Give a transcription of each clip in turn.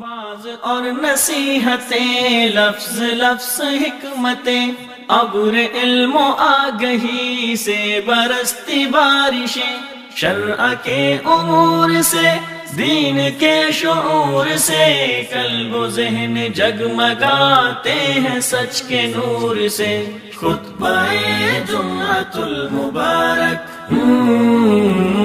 बाज और नसीहतें लफ्ज लफ्ज हिकमतें अबुर इल्म आगही से बरसती बारिशें शर्आ के उमूर से दीन के शोर से कल्ब जहन जगमगाते हैं सच के नूर से खुद पाए जुम्मतुल मुबारक हम्म।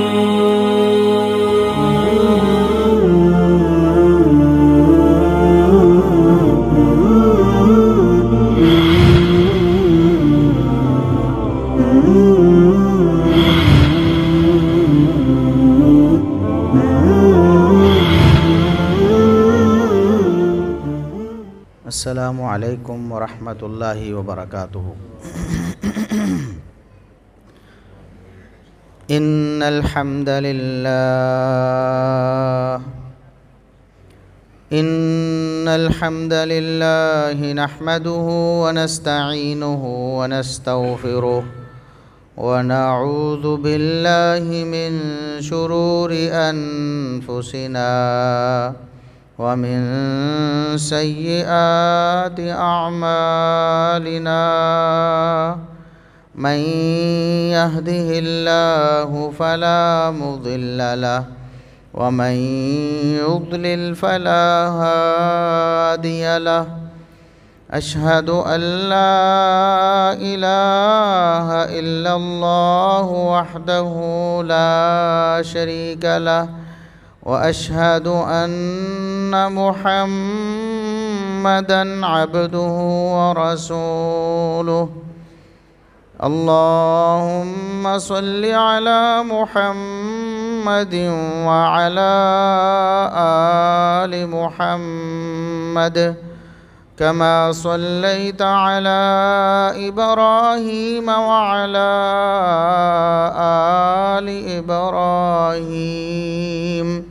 السلام عليكم ورحمة الله وبركاته إن الحمد لله إن الحمد لله نحمده ونستعينه ونستغفره ونعوذ بالله من شرور أنفسنا ومن سيئات أعمالنا من يهده الله فلا مضل له ومن يضلل فلا هادي له أشهد أن لا إله إلا الله وحده لا شريك له واشهد ان محمدا عبده ورسوله اللهم صل على محمد وعلى ال محمد كما صليت على ابراهيم وعلى ال ابراهيم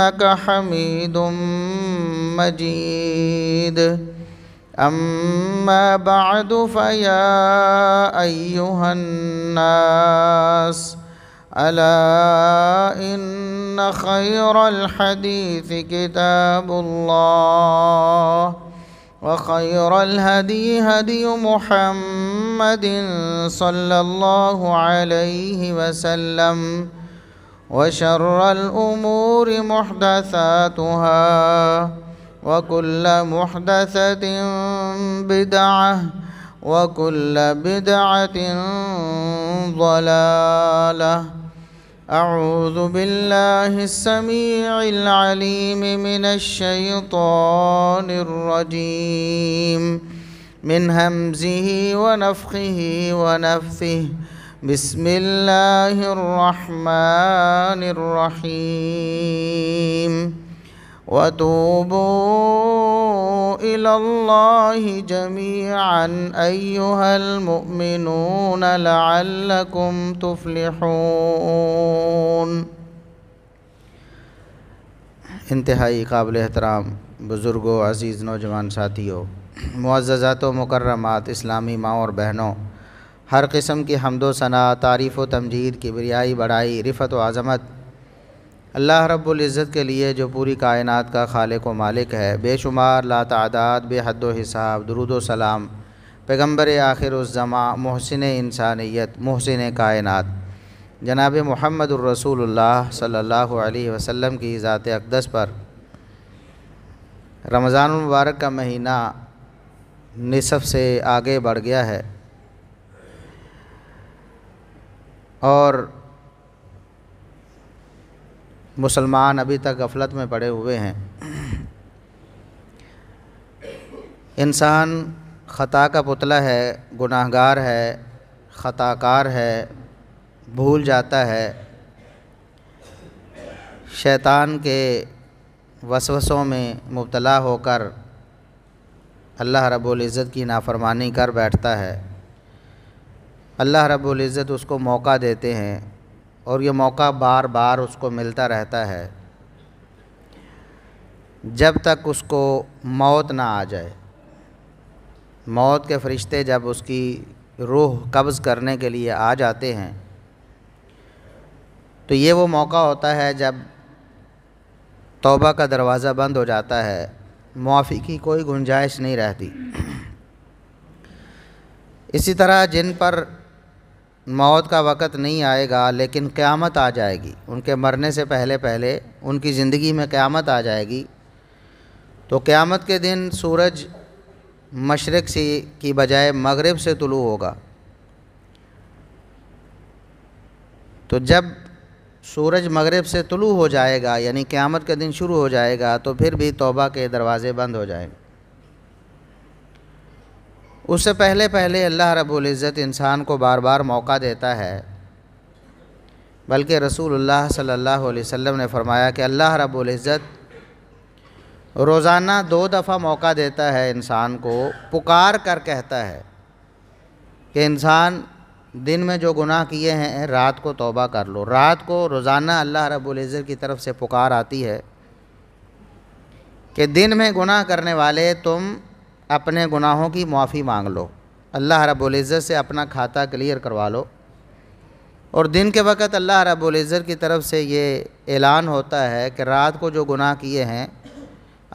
إنك حميد مجيد أما بعد فيا أيها الناس ألا إن خير الحديث كتاب الله وخير الهدي هدي محمد صلى الله عليه وسلم وشر الأمور محدثاتها وكل محدثة بدعة وكل بدعة ضلالة أعوذ بالله السميع العليم من الشيطان الرجيم من همزه ونفخه ونفثه بسم الله الرحمن الرحيم وتوبوا إلى الله جميعا أيها المؤمنون لعلكم تفلحون انتہائی قابل احترام بزرگو عزیز نوجوان ساتھیو معززات و مکرمات اسلامی ماں اور بہنوں हर किस्म की हमदो सना तारीफ़ व तमजीद किबरियाई बड़ाई रिफ़त व आज़मत अल्लाह रब्ज़त के लिए जो पूरी कायनात का खालिक व मालिक है बेशुमार लातादाद बेहद हिसाब दरुद सलाम पैगम्बर आखिर उज़मा महसिन इंसानियत महसिन कायनात जनाब महमद रसूलुल्लाह सल्लल्लाहु अलैहि वसल्लम की ज़ात अकदस पर रमज़ान मुबारक का महीना निसफ़ से आगे बढ़ गया है और मुसलमान अभी तक गफलत में पड़े हुए हैं इंसान ख़ता का पुतला है गुनाहगार है ख़ताकार है भूल जाता है शैतान के वसवसों में मुबतला होकर अल्लाह रब्बुल इज़्ज़त की नाफ़रमानी कर बैठता है अल्लाह इज़्ज़त उसको मौका देते हैं और ये मौका बार बार उसको मिलता रहता है जब तक उसको मौत ना आ जाए मौत के फरिश्ते जब उसकी रूह कब्ज़ करने के लिए आ जाते हैं तो ये वो मौका होता है जब तौबा का दरवाज़ा बंद हो जाता है मुआफ़ी की कोई गुंजाइश नहीं रहती इसी तरह जिन पर मौत का वक़्त नहीं आएगा लेकिन क़्यामत आ जाएगी उनके मरने से पहले पहले उनकी ज़िंदगी में क़्यामत आ जाएगी तो क़्यामत के दिन सूरज मशरक़ से की बजाय मगरब से तुलू होगा तो जब सूरज मगरब से तुलू हो जाएगा यानी क़्यामत के दिन शुरू हो जाएगा तो फिर भी तोबा के दरवाज़े बंद हो जाएंगे उससे पहले पहले अल्लाह रबुल्ज़त इंसान को बार बार मौका देता है बल्कि रसूलुल्लाह सल्लल्लाहु अलैहि वसल्लम ने फरमाया कि अल्लाह रब्ज़त रोज़ाना दो दफ़ा मौका देता है इंसान को पुकार कर कहता है कि इंसान दिन में जो गुनाह किए हैं रात को तौबा कर लो रात को रोज़ाना अल्लाह रबुल्ज़त की तरफ से पुकार आती है कि दिन में गुनाह करने वाले तुम अपने गुनाहों की माफ़ी मांग लो अल्लाह रब्ज़त से अपना खाता क्लियर करवा लो और दिन के वक़्त अल्लाह रब्ज़त की तरफ से ये ऐलान होता है कि रात को जो गुनाह किए हैं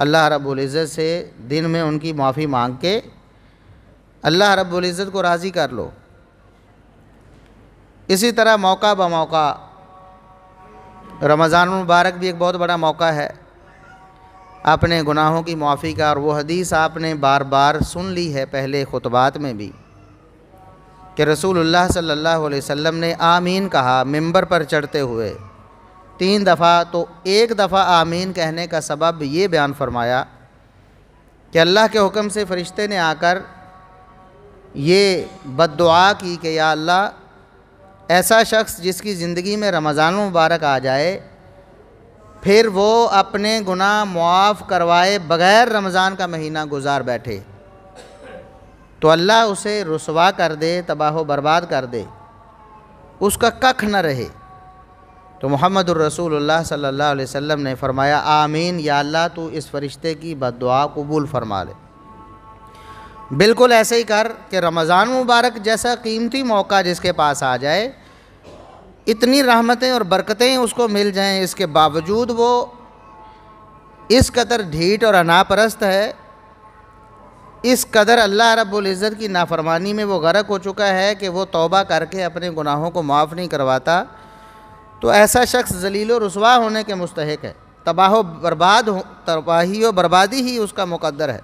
अल्लाह रब्ज़त से दिन में उनकी माफ़ी मांग के अल्लाह रब्ज़त को राज़ी कर लो इसी तरह मौका ब मौका रमज़ान मुबारक भी एक बहुत बड़ा मौका है अपने गुनाहों की माफ़ी का और वो हदीस आपने बार बार सुन ली है पहले खुतबात में भी कि रसूलुल्लाह सल्लल्लाहु अलैहि वसल्लम ने आमीन कहा मिंबर पर चढ़ते हुए तीन दफ़ा तो एक दफ़ा आमीन कहने का सबब ये बयान फरमाया कि अल्लाह के हुक्म से फ़रिश्ते ने आकर ये बद की कि या अल्लाह ऐसा शख्स जिसकी ज़िंदगी में रमज़ान मुबारक आ जाए फिर वो अपने गुनाह मुआफ़ करवाए बग़ैर रमज़ान का महीना गुजार बैठे तो अल्लाह उसे रसवा कर दे तबाह बर्बाद कर दे उसका कख न रहे तो मोहम्मद रसूलुल्लाह सल्लल्लाहु अलैहि वसल्लम ने फरमाया आमीन या अल्लाह तू इस फरिश्ते की बदुआ कबूल फरमा ले बिल्कुल ऐसे ही कर कि रमज़ान मुबारक जैसा कीमती मौका जिसके पास आ जाए इतनी रहमतें और बरकतें उसको मिल जाएं इसके बावजूद वो इस कदर ढीठ और अनापरस्त है इस कदर अल्लाह रब्बुल इज़्ज़त की नाफरमानी में वो गर्क हो चुका है कि वो तौबा करके अपने गुनाहों को माफ़ नहीं करवाता तो ऐसा शख्स जलील रसवा होने के मुस्तक है तबाह बर्बाद हो तबाही व बर्बादी ही उसका मुकद्दर है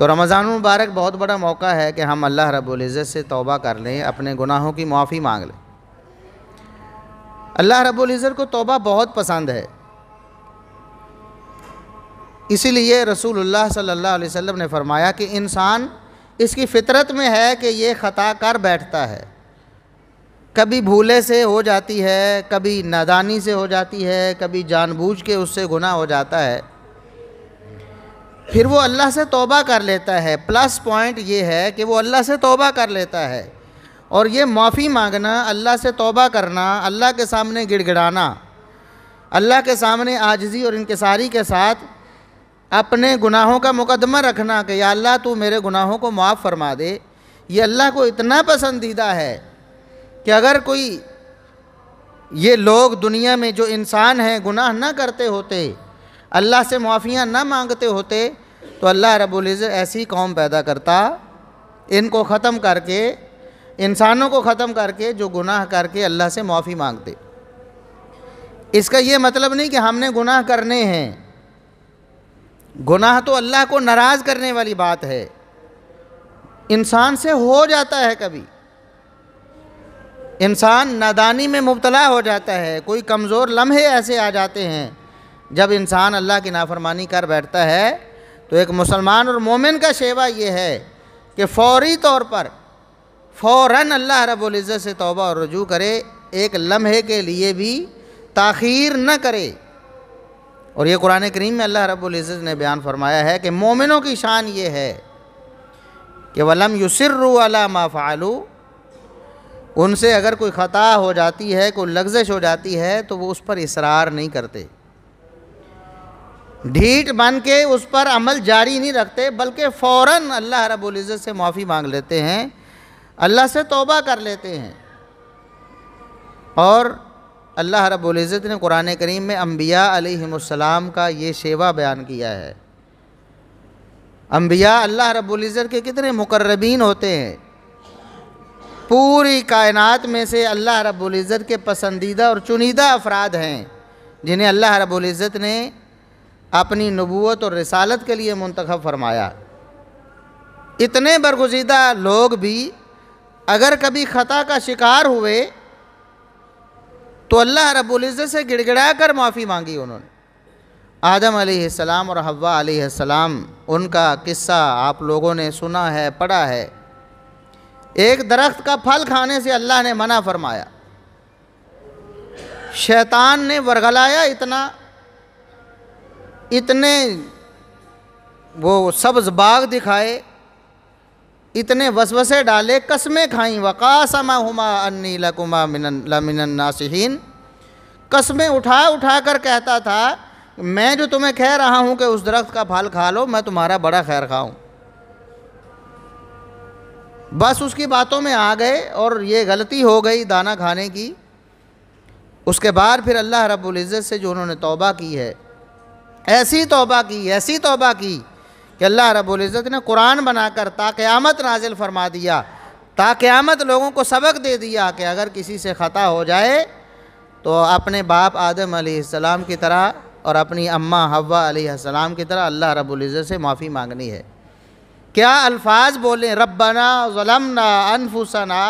तो रमज़ान मुबारक बहुत बड़ा मौका है कि हम अल्लाह रब्ज़त से तौबा कर लें अपने गुनाहों की माफ़ी मांग लें अल्लाह रब्ज़त को तौबा बहुत पसंद है इसीलिए रसूलुल्लाह सल्लल्लाहु अलैहि वसल्लम ने फरमाया कि इंसान इसकी फितरत में है कि ये ख़ता कर बैठता है कभी भूले से हो जाती है कभी नादानी से हो जाती है कभी जानबूझ के उससे गुनाह हो जाता है फिर वो अल्लाह से तोबा कर लेता है प्लस पॉइंट ये है कि वो अल्लाह से तोबा कर लेता है और ये माफ़ी मांगना अल्लाह से तोबा करना अल्लाह के सामने गिड़गिड़ाना अल्लाह के सामने आजजी और इनकसारी के साथ अपने गुनाहों का मुकदमा रखना कि या अल्लाह तू मेरे गुनाहों को माफ़ फरमा दे ये अल्लाह को इतना पसंदीदा है कि अगर कोई ये लोग दुनिया में जो इंसान हैं गुनाह ना करते होते अल्लाह से मुआफ़ियाँ ना मांगते होते तो अल्लाह रबुल्ज़ ऐसी कौम पैदा करता इनको ख़त्म करके इंसानों को ख़त्म करके जो गुनाह करके अल्लाह से मुआफ़ी मांगते इसका ये मतलब नहीं कि हमने गुनाह करने हैं गुनाह तो अल्लाह को नाराज़ करने वाली बात है इंसान से हो जाता है कभी इंसान नादानी में मुबतला हो जाता है कोई कमज़ोर लम्हे ऐसे आ जाते हैं जब इंसान अल्लाह की नाफरमानी कर बैठता है तो एक मुसलमान और मोमिन का शेवा ये है कि फौरी तौर पर फ़ौर अल्लाह रबुल्ज़त से तोबा और रजू करे एक लम्हे के लिए भी ताखीर न करे और ये कुरान करीम में अल्लाह रबुल्ज़त ने बयान फरमाया है कि मोमिनों की शान ये है कि वलम युसर्रु अला मा फ़ालू उनसे अगर कोई ख़ता हो जाती है कोई लग्जश हो जाती है तो वो उस पर इसरार नहीं करते ढीठ बन के उस पर अमल जारी नहीं रखते बल्कि फ़ौर अल्लाह रबुल्ज़त से माफ़ी मांग लेते हैं अल्लाह से तोबा कर लेते हैं और अल्लाह रबुल्ज़त ने कुरान करीम में अम्बिया आलम का ये सेवा बयान किया है अम्बिया अल्लाह रबुल्ज़त के कितने मुकर्रबीन होते हैं पूरी कायनात में से अल्लाह रबुल्ज़त के पसंदीदा और चुनिंदा अफराद हैं जिन्हें अल्लाह रबुल्ज़त ने अपनी नबूत और रसालत के लिए मंतखब फरमाया इतने बरगुजीदा लोग भी अगर कभी ख़ता का शिकार हुए तो अल्लाह रबुल्ज़त से गिड़गिड़ा कर माफ़ी मांगी उन्होंने आदम सलाम और हव्वा सलाम उनका किस्सा आप लोगों ने सुना है पढ़ा है एक दरख्त का फल खाने से अल्लाह ने मना फरमाया शैतान ने वरगलाया इतना इतने वो सब्ज बाग दिखाए इतने वसवसे डाले कस्में खाई वकासमा हुमा अन्नी लकुमा मिनन लमिनन नासिहीन कस्में उठा उठा कर कहता था मैं जो तुम्हें कह रहा हूँ कि उस दरख्त का फल खा लो मैं तुम्हारा बड़ा खैर खाऊँ बस उसकी बातों में आ गए और ये गलती हो गई दाना खाने की उसके बाद फिर अल्लाह रब्बुल इज़्ज़त से जो उन्होंने तौबा की है ऐसी तोबा की ऐसी तोबा की कि अल्लाह रबुल्ज़त ने कुरान बनाकर ताक़्यामत नाजिल फरमा दिया ताक़्यामत लोगों को सबक दे दिया कि अगर किसी से ख़ता हो जाए तो अपने बाप आदम आसमाम की तरह और अपनी अम्मा हवा की तरह अल्लाह रबुल्ज़त से माफ़ी मांगनी है क्या अल्फाज बोलें रबना ज़लमना अनफुसना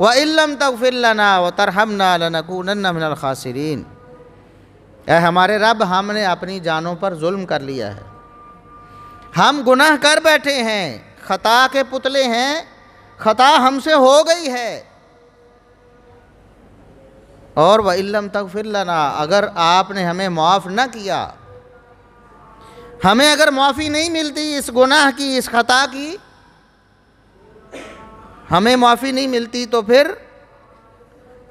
व इलम तगफिलना व तरहमना लनकून खासरीन ऐ हमारे रब हमने अपनी जानों पर जुल्म कर लिया है हम गुनाह कर बैठे हैं खता के पुतले हैं खता हमसे हो गई है और वह इलम तक फिर लना अगर आपने हमें माफ़ न किया हमें अगर माफ़ी नहीं मिलती इस गुनाह की इस खता की हमें माफ़ी नहीं मिलती तो फिर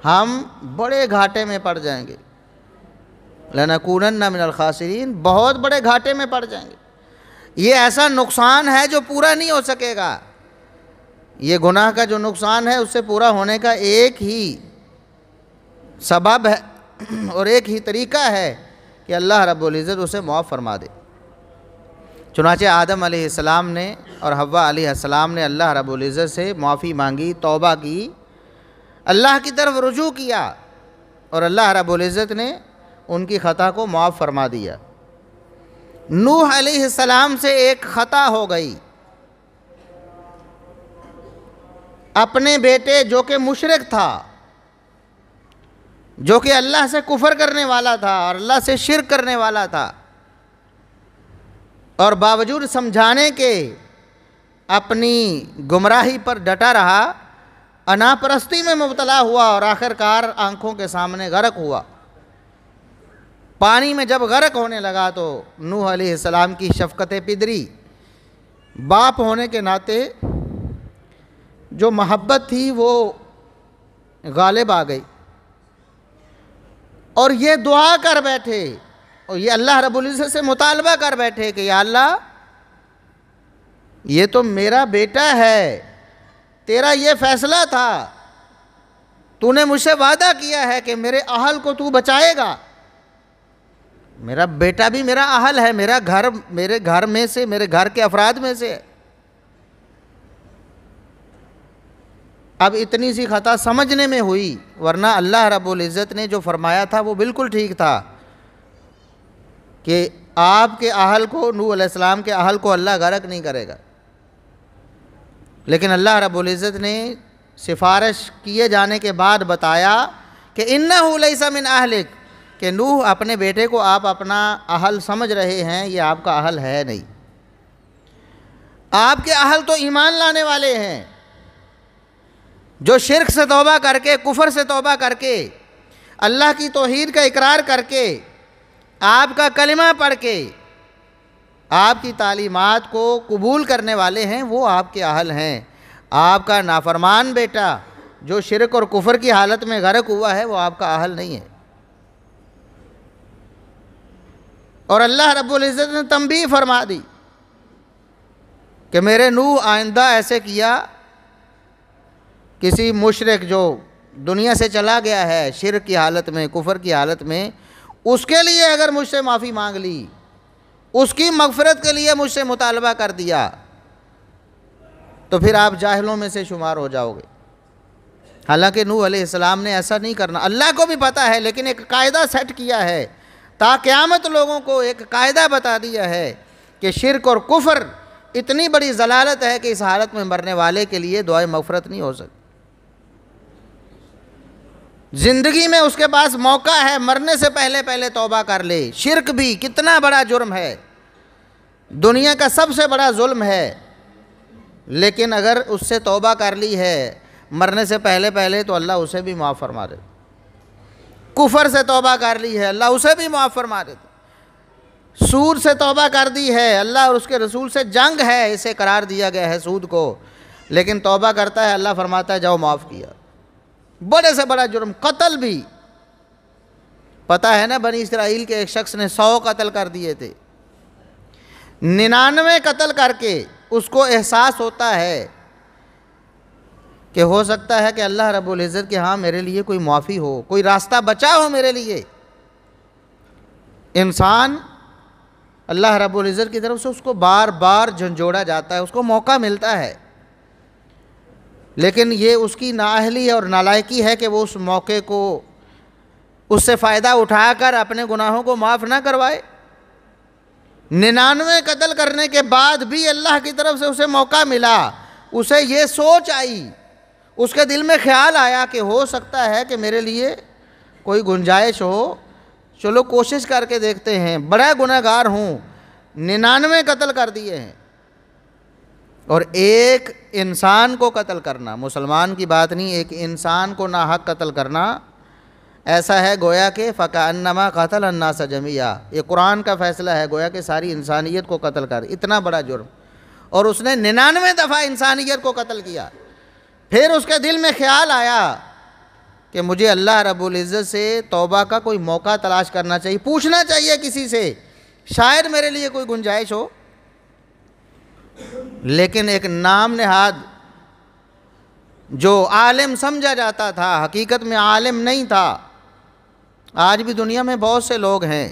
हम बड़े घाटे में पड़ जाएंगे लनकूनन्ना मिनल खासरीन बहुत बड़े घाटे में पड़ जाएंगे ये ऐसा नुकसान है जो पूरा नहीं हो सकेगा ये गुनाह का जो नुकसान है उससे पूरा होने का एक ही सबब है और एक ही तरीका है कि अल्लाह रब्ज़त उसे मुआफ़ फरमा दे चुनाचे आदम आसमाम ने और हवा आसमाम ने अल्लाह रब्ज़त से माफ़ी मांगी तौबा की अल्लाह की तरफ रुजू किया और अल्लाह रब्ज़त ने उनकी ख़ता को माफ़ फरमा दिया नूह अलैहिस्सलाम से एक ख़ता हो गई अपने बेटे जो कि मुशरक था जो कि अल्लाह से कुफर करने वाला था और अल्लाह से शिर करने वाला था और बावजूद समझाने के अपनी गुमराही पर डटा रहा अनापरस्ती में मुबतला हुआ और आखिरकार आंखों के सामने गरक हुआ पानी में जब गर्क होने लगा तो नूह अलैहिस्सलाम की शफ़क़त पिदरी बाप होने के नाते जो मोहब्बत थी वो गालिब आ गई और ये दुआ कर बैठे और ये अल्लाह रबुल्ज़त से मुतालबा कर बैठे कि या अल्लाह ये तो मेरा बेटा है तेरा ये फ़ैसला था तूने मुझसे वादा किया है कि मेरे अहल को तू बचाएगा मेरा बेटा भी मेरा अहल है मेरा घर मेरे घर में से मेरे घर के अफराद में से अब इतनी सी ख़ता समझने में हुई वरना अल्लाह रब्बुल इज़्ज़त ने जो फरमाया था वो बिल्कुल ठीक था कि आपके अहल को नू अलैहिस्सलाम के अहल को अल्लाह गरक नहीं करेगा लेकिन अल्लाह रब्बुल इज़्ज़त ने सिफारिश किए जाने के बाद बताया कि इन्ना मिन अहलिक कि नूह अपने बेटे को आप अपना अहल समझ रहे हैं ये आपका अहल है नहीं आपके अहल तो ईमान लाने वाले हैं जो शिरक से तोबा करके कुफर से तोबा करके अल्लाह की तोहीद का इकरार करके आपका कलिमा पढ़ के आपकी तालीमत को कबूल करने वाले हैं वो आपके अहल हैं आपका नाफरमान बेटा जो शिरक और कुफर की हालत में गर्क हुआ है वो आपका अहल नहीं है और अल्लाह रब्ज़त ने तंबी फरमा दी कि मेरे नूह आइंदा ऐसे किया किसी मुशरक जो दुनिया से चला गया है शिर की हालत में कुफर की हालत में उसके लिए अगर मुझसे माफ़ी मांग ली उसकी मगफरत के लिए मुझसे मुतालबा कर दिया तो फिर आप जाहिलों में से शुमार हो जाओगे हालांकि नूह अलैहिस्सलाम ने ऐसा नहीं करना अल्लाह को भी पता है लेकिन एक कायदा सेट किया है ताक़्यामत लोगों को एक कायदा बता दिया है कि शिरक और कुफर इतनी बड़ी जलालत है कि इस हालत में मरने वाले के लिए दुआ मफ़रत नहीं हो सकती ज़िंदगी में उसके पास मौका है मरने से पहले पहले तौबा कर ले शिरक भी कितना बड़ा जुर्म है दुनिया का सबसे बड़ा जुल्म है लेकिन अगर उससे तौबा कर ली है मरने से पहले पहले तो अल्लाह उसे भी माफ़ फरमा दे कुफर से तोबा कर ली है अल्लाह उसे भी माफ़ फरमा देते सूद से तोबा कर दी है अल्लाह और उसके रसूल से जंग है इसे करार दिया गया है सूद को लेकिन तौबा करता है अल्लाह फरमाता है जाओ माफ़ किया बड़े से बड़ा जुर्म कत्ल भी पता है ना बनी इसराइल के एक शख्स ने सौ कत्ल कर दिए थे निन्यानवे कत्ल करके उसको एहसास होता है कि हो सकता है कि अल्लाह रब्बुल इज़्ज़त के हाँ मेरे लिए कोई माफ़ी हो कोई रास्ता बचा हो मेरे लिए इंसान अल्लाह रब्बुल इज़्ज़त की तरफ से उसको बार बार झंझोड़ा जाता है उसको मौका मिलता है लेकिन ये उसकी नाअहली और नालायकी है कि वो उस मौके को उससे फ़ायदा उठाकर अपने गुनाहों को माफ़ ना करवाए निन्यानवे कत्ल करने के बाद भी अल्लाह की तरफ से उसे मौका मिला उसे ये सोच आई उसके दिल में ख्याल आया कि हो सकता है कि मेरे लिए कोई गुंजाइश हो चलो कोशिश करके देखते हैं बड़ा गुनागार हूँ निन्यानवे कत्ल कर दिए हैं और एक इंसान को कत्ल करना मुसलमान की बात नहीं एक इंसान को ना हक कत्ल करना ऐसा है गोया के फ़कानमा कतल अन्ना सजमिया ये कुरान का फ़ैसला है गोया के सारी इंसानियत को कत्ल कर इतना बड़ा जुर्म और उसने निन्यानवे दफ़ा इंसानियत को कत्ल किया फिर उसके दिल में ख्याल आया कि मुझे अल्लाह रब्बुल इज़्ज़त से तौबा का कोई मौका तलाश करना चाहिए पूछना चाहिए किसी से शायद मेरे लिए कोई गुंजाइश हो लेकिन एक नाम नहाद जो आलम समझा जाता था हकीकत में आलम नहीं था आज भी दुनिया में बहुत से लोग हैं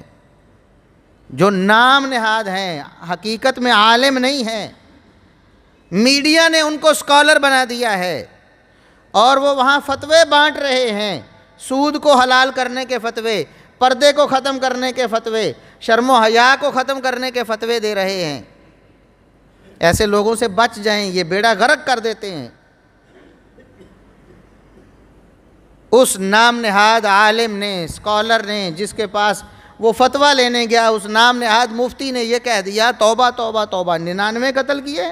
जो नाम नहाद हैं हकीकत में आलम नहीं हैं मीडिया ने उनको स्कॉलर बना दिया है और वो वहाँ फतवे बांट रहे हैं सूद को हलाल करने के फतवे पर्दे को ख़त्म करने के फतवे शर्म हया को ख़त्म करने के फतवे दे रहे हैं ऐसे लोगों से बच जाएं ये बेड़ा गर्क कर देते हैं उस नाम नहाद आलिम ने स्कॉलर ने जिसके पास वो फतवा लेने गया उस नाम नहाद मुफ्ती ने ये कह दिया तोबा तोबा तोबा निन्यानवे कत्ल किए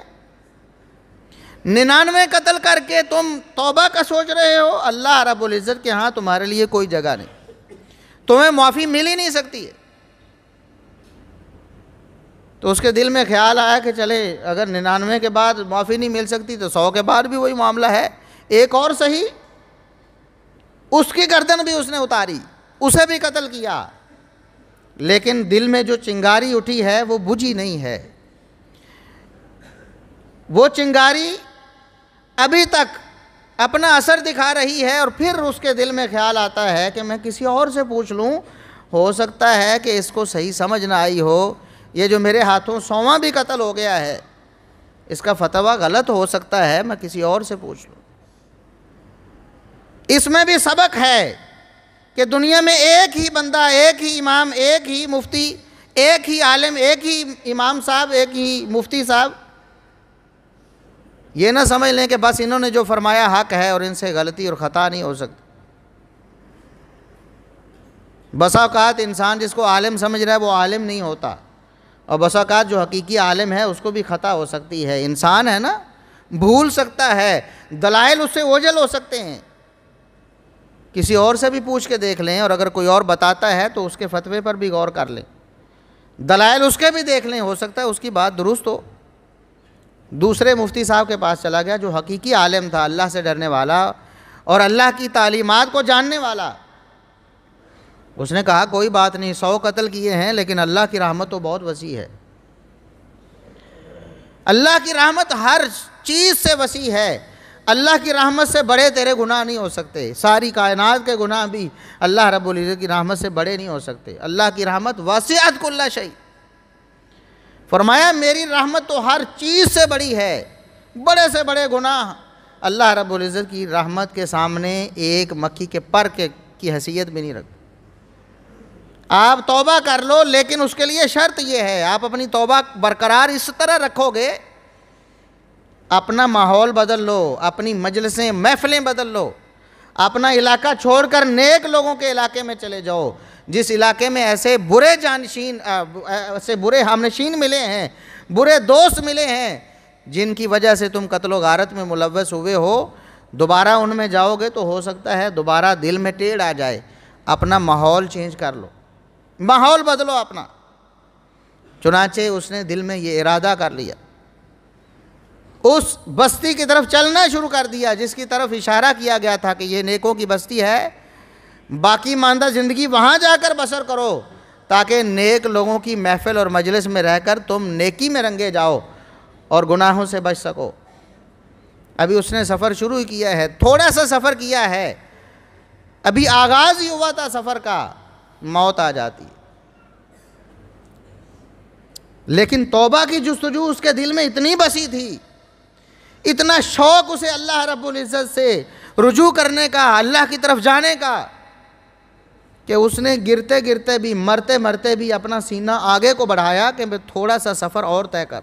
निन्यानवे कत्ल करके तुम तोबा का सोच रहे हो अल्लाह रबुल्ज़त के हाँ तुम्हारे लिए कोई जगह नहीं तुम्हें माफ़ी मिल ही नहीं सकती है तो उसके दिल में ख्याल आया कि चले अगर निन्यानवे के बाद माफ़ी नहीं मिल सकती तो सौ के बाद भी वही मामला है एक और सही उसकी गर्दन भी उसने उतारी उसे भी कत्ल किया लेकिन दिल में जो चिंगारी उठी है वो बुझी नहीं है वो चिंगारी अभी तक अपना असर दिखा रही है और फिर उसके दिल में ख्याल आता है कि मैं किसी और से पूछ लूँ हो सकता है कि इसको सही समझ ना आई हो ये जो मेरे हाथों सोवा भी कत्ल हो गया है इसका फतवा गलत हो सकता है मैं किसी और से पूछ लूँ इसमें भी सबक है कि दुनिया में एक ही बंदा एक ही इमाम एक ही मुफ्ती एक ही आलिम एक ही इमाम साहब एक ही मुफ्ती साहब ये ना समझ लें कि बस इन्होंने जो फरमाया हक है और इनसे गलती और ख़ता नहीं हो सकती बसाओकात इंसान जिसको आलम समझ रहा है वो आलम नहीं होता और बसाओकात जो हकीकी आलम है उसको भी ख़ता हो सकती है इंसान है ना भूल सकता है दलाइल उससे ओझल हो सकते हैं किसी और से भी पूछ के देख लें और अगर कोई और बताता है तो उसके फतवे पर भी गौर कर लें दलाइल उसके भी देख लें हो सकता है उसकी बात दुरुस्त हो दूसरे मुफ्ती साहब के पास चला गया जो हकीकी आलम था अल्लाह से डरने वाला और अल्लाह की तालीमत को जानने वाला उसने कहा कोई बात नहीं सौ कत्ल किए हैं लेकिन अल्लाह की रहमत तो बहुत वसी है अल्लाह की रहमत हर चीज़ से वसी है अल्लाह की रहमत से बड़े तेरे गुनाह नहीं हो सकते सारी कायनात के गुनाह भी अल्लाह रब्बुल इज़्ज़त की रहमत से बड़े नहीं हो सकते अल्लाह की रहमत वसीअत कुल्ला शही फरमाया मेरी रहमत तो हर चीज़ से बड़ी है बड़े से बड़े गुनाह अल्लाह रब्ज़त की रहमत के सामने एक मक्खी के पर के की हैसियत भी नहीं रख आप तौबा कर लो लेकिन उसके लिए शर्त यह है आप अपनी तौबा बरकरार इस तरह रखोगे अपना माहौल बदल लो अपनी मजलसें महफिलें बदल लो अपना इलाका छोड़कर नेक लोगों के इलाके में चले जाओ जिस इलाके में ऐसे बुरे जानशीन ऐसे बुरे हमनशीन मिले हैं बुरे दोस्त मिले हैं जिनकी वजह से तुम कत्लो गारत में मुलवस हुए हो दोबारा उनमें जाओगे तो हो सकता है दोबारा दिल में टेढ़ आ जाए अपना माहौल चेंज कर लो माहौल बदलो अपना चुनाचे उसने दिल में ये इरादा कर लिया उस बस्ती की तरफ चलना शुरू कर दिया जिसकी तरफ इशारा किया गया था कि ये नेकों की बस्ती है बाकी मानदा ज़िंदगी वहाँ जाकर बसर करो ताकि नेक लोगों की महफिल और मजलिस में रहकर तुम नेकी में रंगे जाओ और गुनाहों से बच सको अभी उसने सफ़र शुरू किया है थोड़ा सा सफ़र किया है अभी आगाज़ ही हुआ था सफ़र का मौत आ जाती लेकिन तोबा की जस्तजू उसके दिल में इतनी बसी थी इतना शौक़ उसे अल्लाह इज़्ज़त से रुजू करने का अल्लाह की तरफ जाने का कि उसने गिरते गिरते भी मरते मरते भी अपना सीना आगे को बढ़ाया कि मैं थोड़ा सा सफ़र और तय कर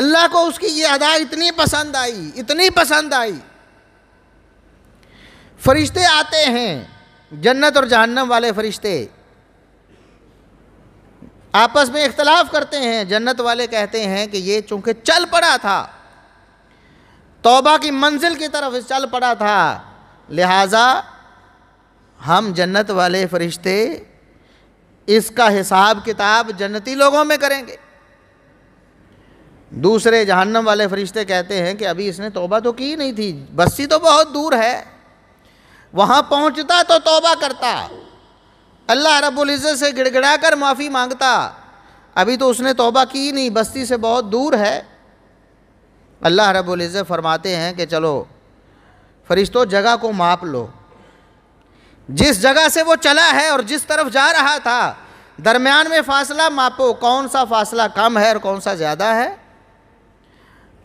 अल्लाह को उसकी ये अदा इतनी पसंद आई इतनी पसंद आई फरिश्ते आते हैं जन्नत और जहन्नम वाले फरिश्ते आपस में इख्तलाफ करते हैं जन्नत वाले कहते हैं कि ये चूंकि चल पड़ा था तौबा की मंजिल की तरफ चल पड़ा था लिहाजा हम जन्नत वाले फरिश्ते इसका हिसाब किताब जन्नती लोगों में करेंगे दूसरे जहन्नम वाले फरिश्ते कहते हैं कि अभी इसने तोबा तो की नहीं थी बस्ती तो बहुत दूर है वहाँ पहुँचता तो तौबा करता अल्लाह रबुल्ज़त से गिड़गिड़ा कर माफ़ी मांगता अभी तो उसने तोबा की नहीं बस्ती से बहुत दूर है अल्लाह रबुल्ज़त फरमाते हैं कि चलो फरिश्तों जगह को माप लो जिस जगह से वो चला है और जिस तरफ जा रहा था दरमियान में फासला मापो कौन सा फासला कम है और कौन सा ज़्यादा है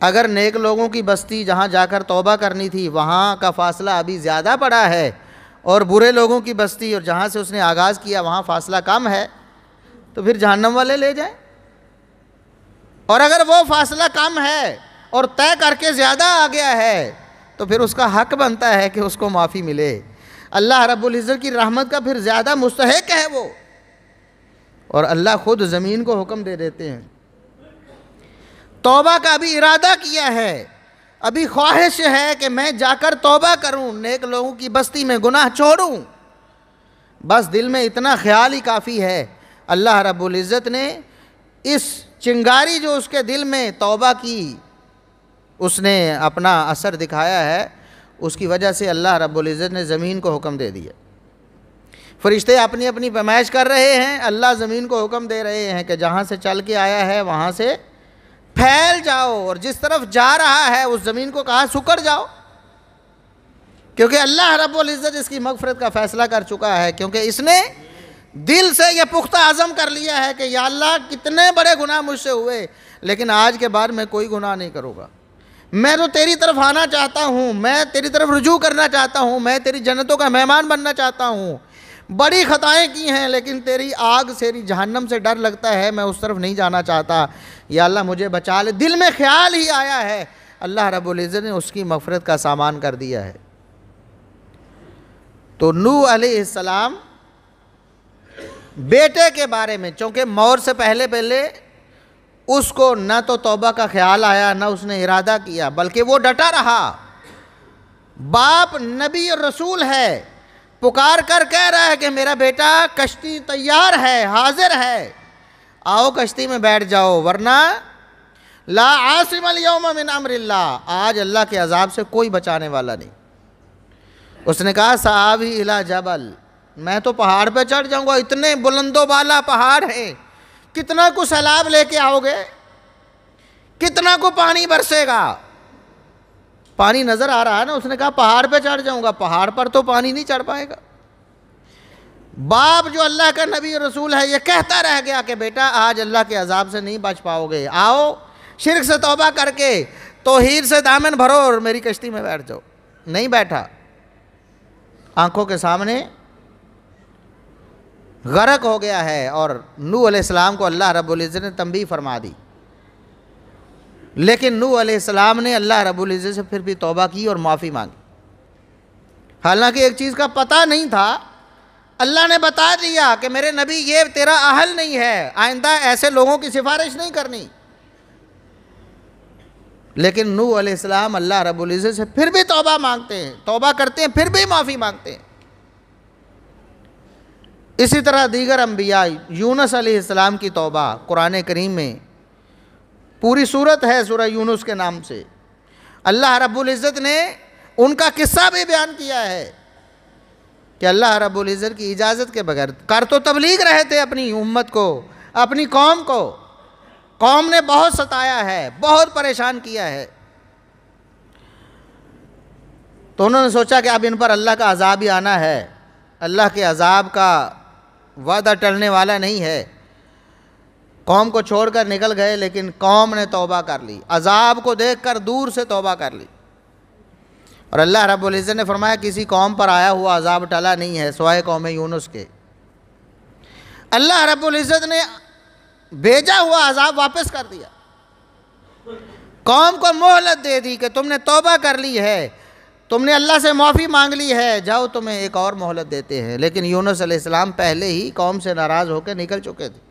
अगर नेक लोगों की बस्ती जहाँ जाकर तौबा करनी थी वहाँ का फासला अभी ज़्यादा पड़ा है और बुरे लोगों की बस्ती और जहाँ से उसने आगाज़ किया वहाँ फासला कम है तो फिर जहन्नम वाले ले जाएं और अगर वो फासला कम है और तय करके ज़्यादा आ गया है तो फिर उसका हक बनता है कि उसको माफ़ी मिले अल्लाह रब्ज़त की रहमत का फिर ज़्यादा मुस्तक है वो और अल्लाह ख़ुद ज़मीन को हुक्म दे देते हैं तोबा का अभी इरादा किया है अभी ख्वाहिश है कि मैं जाकर तोबा करूं नेक लोगों की बस्ती में गुनाह छोड़ूं बस दिल में इतना ख्याल ही काफ़ी है अल्लाह रब्ज़त ने इस चिंगारी जो उसके दिल में तोबा की उसने अपना असर दिखाया है उसकी वजह से अल्लाह रब्ज़त ने ज़मीन को हुक्म दे दिया फरिश्ते अपनी अपनी पैमाइश कर रहे हैं अल्लाह ज़मीन को हुक्म दे रहे हैं कि जहाँ से चल के आया है वहाँ से फैल जाओ और जिस तरफ जा रहा है उस ज़मीन को कहाँ सुकर जाओ क्योंकि अल्लाह रब्ज़त इसकी मगफरत का फ़ैसला कर चुका है क्योंकि इसने दिल से यह पुख्ता आज़म कर लिया है कि या अल्लाह कितने बड़े गुनाह मुझसे हुए लेकिन आज के बाद मैं कोई गुनाह नहीं करूँगा मैं तो तेरी तरफ आना चाहता हूँ मैं तेरी तरफ रुजू करना चाहता हूँ मैं तेरी जन्नतों का मेहमान बनना चाहता हूँ बड़ी खताएं की हैं लेकिन तेरी आग से तेरी जहन्नम से डर लगता है मैं उस तरफ नहीं जाना चाहता या अल्लाह मुझे बचा ले दिल में ख्याल ही आया है अल्लाह रबुल्ज़त ने उसकी मफ़रत का सामान कर दिया है तो नू आसमाम बेटे के बारे में चूँकि मौर से पहले पहले उसको न तो तौबा का ख्याल आया न उसने इरादा किया बल्कि वो डटा रहा बाप नबी और रसूल है पुकार कर कह रहा है कि मेरा बेटा कश्ती तैयार है हाजिर है आओ कश्ती में बैठ जाओ वरना ला आसिम यौम मिन अमरिल्ला आज अल्लाह के अजाब से कोई बचाने वाला नहीं उसने कहा साहब ही इला जबल मैं तो पहाड़ पर चढ़ जाऊंगा इतने वाला पहाड़ हैं कितना को सैलाब लेके आओगे कितना को पानी बरसेगा पानी नज़र आ रहा है ना उसने कहा पहाड़ पे चढ़ जाऊंगा पहाड़ पर तो पानी नहीं चढ़ पाएगा बाप जो अल्लाह का नबी रसूल है ये कहता रह गया कि बेटा आज अल्लाह के अजाब से नहीं बच पाओगे आओ शिरक से तोबा करके हीर से दामन भरो और मेरी कश्ती में बैठ जाओ नहीं बैठा आंखों के सामने गरक हो गया है और नू आम को अल्लाह रबुल्ज़त ने तंबी फरमा दी लेकिन नू आम ने अल्लाह रबुल्ज़त से फिर भी तोबा की और माफ़ी मांगी हालांकि एक चीज़ का पता नहीं था अल्लाह ने बता दिया कि मेरे नबी ये तेरा अहल नहीं है आइंदा ऐसे लोगों की सिफारिश नहीं करनी लेकिन नू आम अल्लाह रबुल्ज़त से फिर भी तोबा मांगते हैं तोबा करते हैं फिर भी माफ़ी मांगते हैं इसी तरह दीगर अम्बिया यूनस आसमाम की तौबा कुरान करीम में पूरी सूरत है सूर यूनुस के नाम से अल्लाह रब्ज़त ने उनका किस्सा भी बयान किया है कि अल्लाह रब्ज़त की इजाज़त के बगैर कर तो तबलीग रहे थे अपनी उम्मत को अपनी कौम को कौम ने बहुत सताया है बहुत परेशान किया है तो उन्होंने सोचा कि अब इन पर अल्लाह का अजाब ही आना है अल्लाह के अजाब का वादा टलने वाला नहीं है कौम को छोड़कर निकल गए लेकिन कौम ने तोबा कर ली अजाब को देख कर दूर से तोबा कर ली और अल्लाह रब्ज़त ने फरमाया किसी कौम पर आया हुआ अजाब टला नहीं है सवाए कौम यूनुस के अल्लाह रब्ज़त ने भेजा हुआ अजाब वापस कर दिया कौम को मोहलत दे दी कि तुमने तोबा कर ली है तुमने अल्लाह से माफ़ी मांग ली है जाओ तुम्हें एक और मोहलत देते हैं लेकिन यूनस अलैहिस्सलाम पहले ही कौम से नाराज़ होकर निकल चुके थे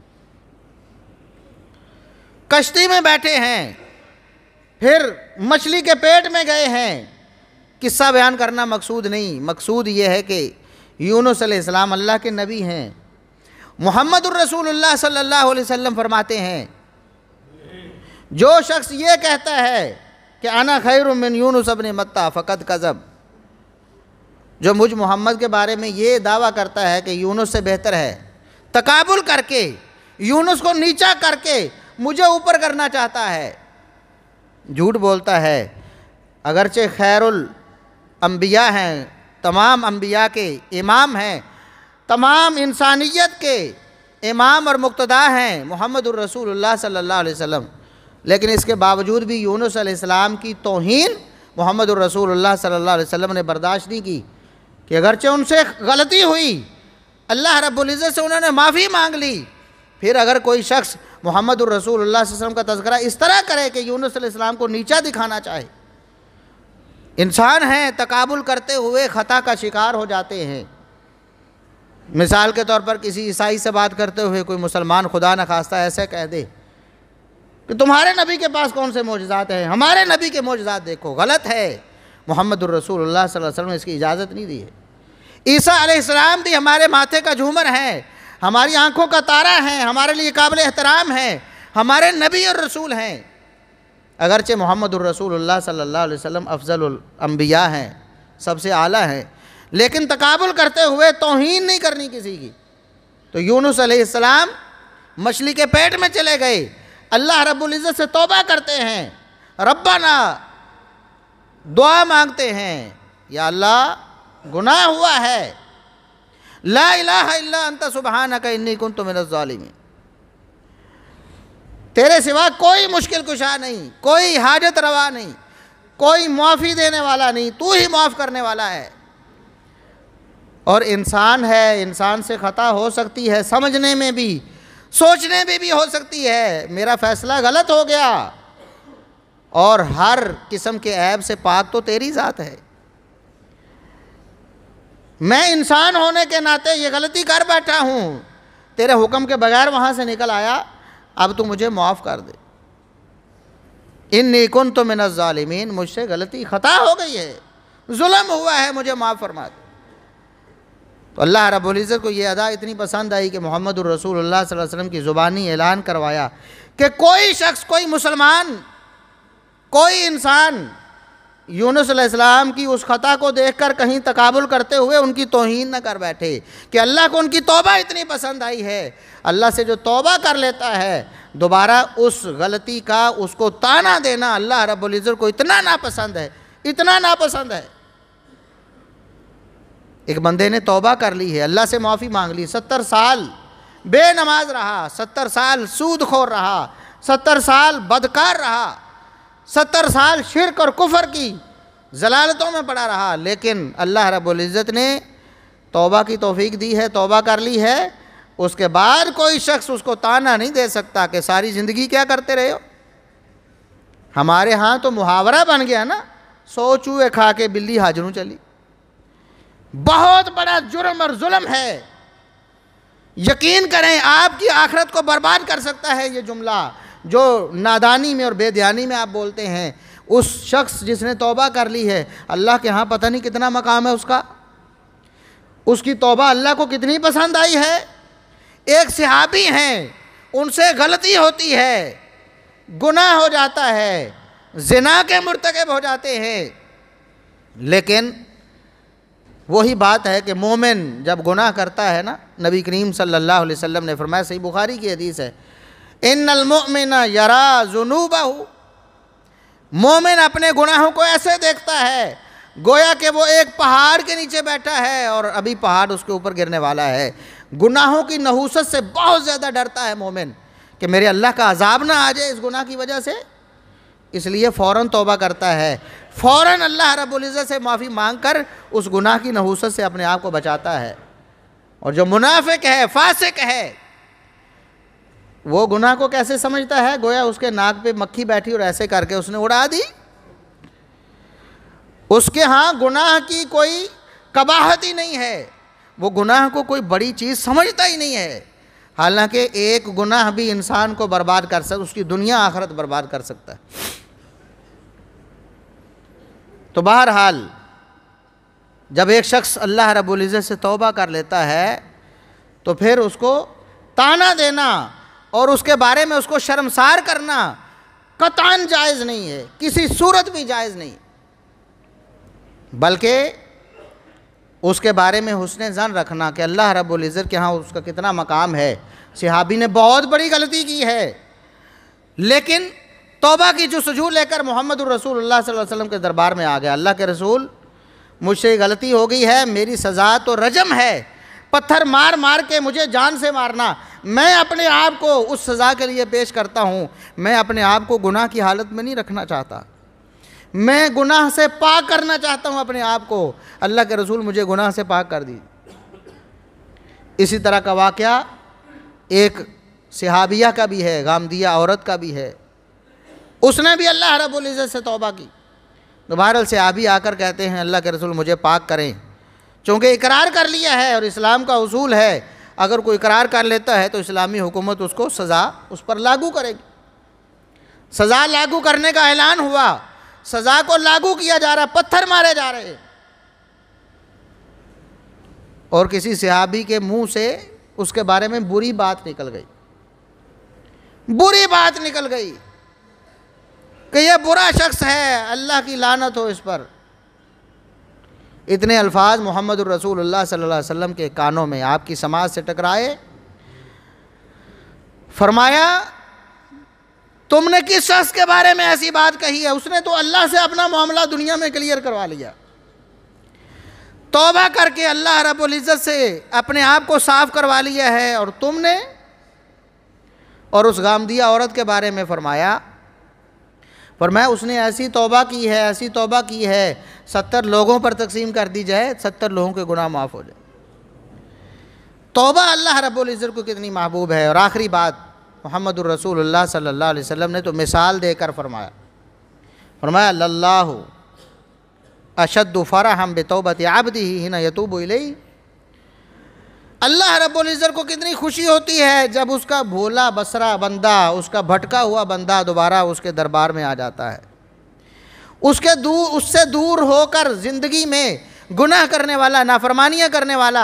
कश्ती में बैठे हैं फिर मछली के पेट में गए हैं किस्सा बयान करना मकसूद नहीं मकसूद ये है कि यूनस अलैहिस्सलाम अल्लाह के नबी हैं मोहम्मद रसूलुल्लाह सल्लल्लाहु अलैहि वसल्लम फरमाते हैं जो शख्स ये कहता है कि आना खैर मिन यूनुस ने मत्ता फ़कत कज़ब जो मुझ मोहम्मद के बारे में ये दावा करता है कि यूनुस से बेहतर है तकाबुल करके यूनुस को नीचा करके मुझे ऊपर करना चाहता है झूठ बोलता है अगरचे खैरुल अंबिया हैं तमाम अंबिया के इमाम हैं तमाम इंसानियत के इमाम और मुक्तदा हैं मोहम्मद रसूलुल्लाह सल्लल्लाहु अलैहि वसल्लम लेकिन इसके बावजूद भी यूनुस अलैहिस्सलाम की तोहन मोहम्मद रसूलुल्लाह सल्लल्लाहु अलैहि वसल्लम ने बर्दाश्त नहीं की कि अगरचे उनसे गलती हुई अल्लाह रब्ज़त से उन्होंने माफ़ी मांग ली फिर अगर कोई शख्स मोहम्मद रसूलुल्लाह वसल्लम का तस्करा इस तरह करे कि यूनुस अलैहिस्सलाम को नीचा दिखाना चाहे इंसान हैं तकाबुल करते हुए ख़ता का शिकार हो जाते हैं मिसाल के तौर पर किसी ईसाई से बात करते हुए कोई मुसलमान खुदा न खास्ता ऐसे कह दे कि तुम्हारे नबी के पास कौन से मोजात हैं हमारे नबी के मोजात देखो गलत है मोहम्मद रसूल वसल्लम ने इसकी इजाज़त नहीं दी है ईसा आसमाम भी हमारे माथे का झूमर है हमारी आँखों का तारा है हमारे लिए काबिल एहतराम है हमारे नबी और रसूल हैं अगरचे मोहम्मद रसूल सल्ला वसम अफजलम्बिया हैं सबसे आला हैं लेकिन तकाबुल करते हुए तोहन नहीं करनी किसी की तो यूनुस मछली के पेट में चले गए अल्लाह रब्बुल इज़्ज़त से तौबा करते हैं रब्बाना दुआ मांगते हैं या अल्लाह गुनाह हुआ है ला इलाहा इल्ला अंत सुबहानक इन्नी कुन तो तेरे सिवा कोई मुश्किल कुशा नहीं कोई हाजत रवा नहीं कोई माफी देने वाला नहीं तू ही माफ़ करने वाला है और इंसान है इंसान से ख़ता हो सकती है समझने में भी सोचने में भी हो सकती है मेरा फैसला गलत हो गया और हर किस्म के ऐब से पाक तो तेरी ज़ात है मैं इंसान होने के नाते ये गलती कर बैठा हूँ तेरे हुक्म के बगैर वहाँ से निकल आया अब तू मुझे माफ़ कर दे इन निकुन तो मिन मुझसे गलती ख़ता हो गई है जुल्म हुआ है मुझे माफ़ फरमा दे तो अल्लाह रबुल्ज़त को ये अदा इतनी पसंद आई कि मोहम्मद रसूल वसम की ज़ुबानी ऐलान करवाया कि कोई शख्स कोई मुसलमान कोई इंसान यूनुस अलैहिस्सलाम की उस ख़ता को देख कर कहीं तकाबुल करते हुए उनकी तोहन न कर बैठे कि अल्लाह को उनकी तौबा इतनी पसंद आई है अल्लाह से जो तोबा कर लेता है दोबारा उस गलती का उसको ताना देना अल्लाह रब्ज़त को इतना नापसंद है इतना नापसंद है एक बंदे ने तौबा कर ली है अल्लाह से माफ़ी मांग ली सत्तर साल बेनमाज रहा सत्तर साल सूद खोर रहा सत्तर साल बदकार रहा सत्तर साल शिरक और कुफर की जलालतों में पड़ा रहा लेकिन अल्लाह रबुल्ज़त ने तौबा की तोफ़ी दी है तौबा कर ली है उसके बाद कोई शख्स उसको ताना नहीं दे सकता कि सारी ज़िंदगी क्या करते रहे हो हमारे यहाँ तो मुहावरा बन गया ना सौ चूहे खा के बिल्ली हाजरू चली बहुत बड़ा जुर्म और जुल्म है यकीन करें आपकी आखरत को बर्बाद कर सकता है ये जुमला जो नादानी में और बेदयानी में आप बोलते हैं उस शख्स जिसने तोबा कर ली है अल्लाह के यहाँ पता नहीं कितना मकाम है उसका उसकी तोबा अल्लाह को कितनी पसंद आई है एक सिहाबी हैं उनसे गलती होती है गुनाह हो जाता है जिना के मुर्तकब हो जाते हैं लेकिन वही बात है कि मोमिन जब गुनाह करता है ना नबी करीम सल्लल्लाहु अलैहि वसल्लम ने फरमाया सही बुखारी की हदीस है इन नलमोमिन यरा जुनूबा मोमिन अपने गुनाहों को ऐसे देखता है गोया कि वो एक पहाड़ के नीचे बैठा है और अभी पहाड़ उसके ऊपर गिरने वाला है गुनाहों की नहूसत से बहुत ज़्यादा डरता है मोमिन कि मेरे अल्लाह का अजाब ना आ जाए इस गुनाह की वजह से इसलिए फ़ौर तोबा करता है फ़ौर अल्लाह रबुल्ज़त से माफ़ी मांग कर उस गुनाह की नहूसत से अपने आप को बचाता है और जो मुनाफिक है फासिक है वो गुनाह को कैसे समझता है गोया उसके नाक पे मक्खी बैठी और ऐसे करके उसने उड़ा दी उसके यहाँ गुनाह की कोई कबाहत ही नहीं है वो गुनाह को कोई बड़ी चीज़ समझता ही नहीं है हालांकि एक गुनाह भी इंसान को बर्बाद कर सकता उसकी दुनिया आखरत बर्बाद कर सकता है तो बहरहाल जब एक शख्स अल्लाह रबुल्ज़त से तौबा कर लेता है तो फिर उसको ताना देना और उसके बारे में उसको शर्मसार करना कतान जायज़ नहीं है किसी सूरत भी जायज़ नहीं बल्कि उसके बारे में हुसन जन रखना कि अल्लाह रबुल्ज़त के यहाँ उसका कितना मकाम है सिहाबी ने बहुत बड़ी गलती की है लेकिन तोबा की जसजू लेकर मोहम्मद रसूल वसल्लम के दरबार में आ गया अल्लाह के रसूल मुझसे गलती हो गई है मेरी सज़ा तो रजम है पत्थर मार मार के मुझे जान से मारना मैं अपने आप को उस सज़ा के लिए पेश करता हूँ मैं अपने आप को गुनाह की हालत में नहीं रखना चाहता मैं गुनाह से पाक करना चाहता हूँ अपने आप को अल्लाह के रसूल मुझे गुनाह से पाक कर दी इसी तरह का वाक़ एक सिहाबिया का भी है गामदिया औरत का भी है उसने भी अल्लाह इज़्ज़त से तौबा की तो बहरल से ही आकर कहते हैं अल्लाह के रसूल मुझे पाक करें चूँकि इकरार कर लिया है और इस्लाम का उसूल है अगर कोई इकरार कर लेता है तो इस्लामी हुकूमत उसको सज़ा उस पर लागू करेगी सज़ा लागू करने का ऐलान हुआ सज़ा को लागू किया जा रहा पत्थर मारे जा रहे और किसी सहाबी के मुंह से उसके बारे में बुरी बात निकल गई बुरी बात निकल गई कि यह बुरा शख्स है अल्लाह की लानत हो इस पर इतने अल्फाज मोहम्मद रसूल अलैहि वसल्लम के कानों में आपकी समाज से टकराए फरमाया तुमने किस शख्स के बारे में ऐसी बात कही है उसने तो अल्लाह से अपना मामला दुनिया में क्लियर करवा लिया तोबा करके अल्लाह रबुल्ज़त से अपने आप को साफ करवा लिया है और तुमने और उस गामदिया औरत के बारे में फरमाया पर मैं उसने ऐसी तौबा की है ऐसी तौबा की है सत्तर लोगों पर तकसीम कर दी जाए सत्तर लोगों के गुनाह माफ़ हो जाए तौबा अल्लाह रब्ज़त को कितनी महबूब है और आखिरी बात मोहम्मद रसूल अलैहि वसल्लम ने तो मिसाल देकर फरमाया फरमाया लल्लाह अशद फ़रा हम बेतौबत आबदी ही ना यतूब इलई अल्लाह रब्ज़त को कितनी खुशी होती है जब उसका भोला बसरा बंदा उसका भटका हुआ बंदा दोबारा उसके दरबार में आ जाता है उसके दूर उससे दूर होकर ज़िंदगी में गुनाह करने वाला नाफरमानियाँ करने वाला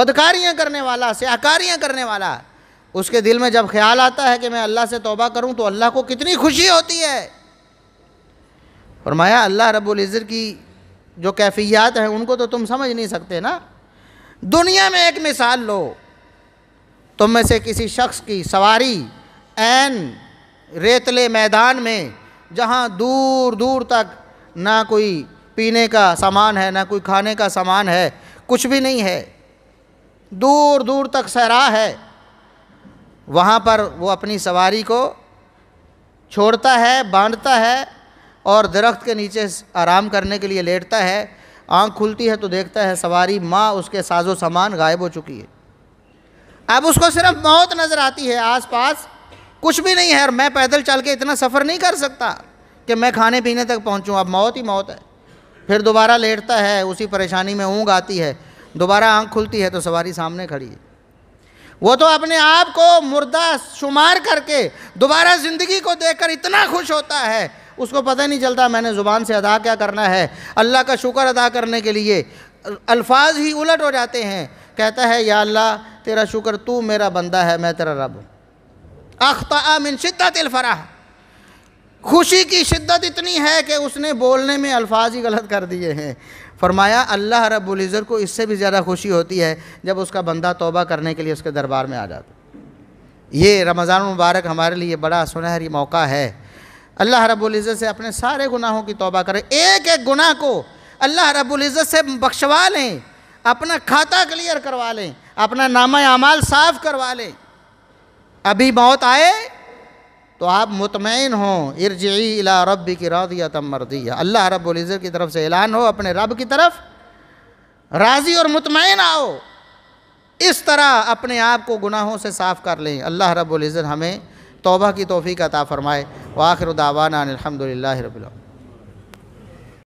बदकारियाँ करने वाला स्याकारियाँ करने वाला उसके दिल में जब ख्याल आता है कि मैं अल्लाह से तोबा करूँ तो अल्लाह को कितनी खुशी होती है फरमाया अल्लाह रब्ज़त की जो कैफियात हैं उनको तो तुम समझ नहीं सकते ना दुनिया में एक मिसाल लो तुम में से किसी शख्स की सवारी एन रेतले मैदान में जहाँ दूर दूर तक ना कोई पीने का सामान है ना कोई खाने का सामान है कुछ भी नहीं है दूर दूर तक सहरा है वहाँ पर वो अपनी सवारी को छोड़ता है बांधता है और दरख्त के नीचे आराम करने के लिए लेटता है आंख खुलती है तो देखता है सवारी माँ उसके साजो सामान गायब हो चुकी है अब उसको सिर्फ मौत नज़र आती है आसपास कुछ भी नहीं है और मैं पैदल चल के इतना सफ़र नहीं कर सकता कि मैं खाने पीने तक पहुँचूँ अब मौत ही मौत है फिर दोबारा लेटता है उसी परेशानी में ऊँग आती है दोबारा आँख खुलती है तो सवारी सामने खड़ी है वो तो अपने आप को मुर्दा शुमार करके दोबारा ज़िंदगी को देखकर इतना खुश होता है उसको पता नहीं चलता मैंने ज़ुबान से अदा क्या करना है अल्लाह का शुक्र अदा करने के लिए अल्फाज ही उलट हो जाते हैं कहता है या अल्लाह तेरा शुक्र तू मेरा बंदा है मैं तेरा रब अख्ता मिन शिद्दत अलफराह खुशी की शिद्दत इतनी है कि उसने बोलने में अल्फाज ही गलत कर दिए हैं फरमाया अल्लाह रब्ज़त को इससे भी ज़्यादा खुशी होती है जब उसका बंदा तोबा करने के लिए उसके दरबार में आ जाता ये रमज़ान मुबारक हमारे लिए बड़ा सुनहरी मौका है अल्लाह रब्ज़त से अपने सारे गुनाहों की तोबा करें एक एक गुनाह को अल्लाह रब्ज़त से बख्शवा लें अपना खाता क्लियर करवा लें अपना नामा अमाल साफ़ करवा लें अभी मौत आए तो आप मुतमिन हों इरजी इला रब की रदिया तम मरदिया अल्लाह रब्ज़त की तरफ से ऐलान हो अपने रब की तरफ राज़ी और मुतमिन आओ इस तरह अपने आप को गुनाहों से साफ़ कर लें अल्लाह रब्ज़त हमें तोबा की तोफ़ी का ता फ़रमाए वाखिर दावाना अलहमदिल्ला रबिल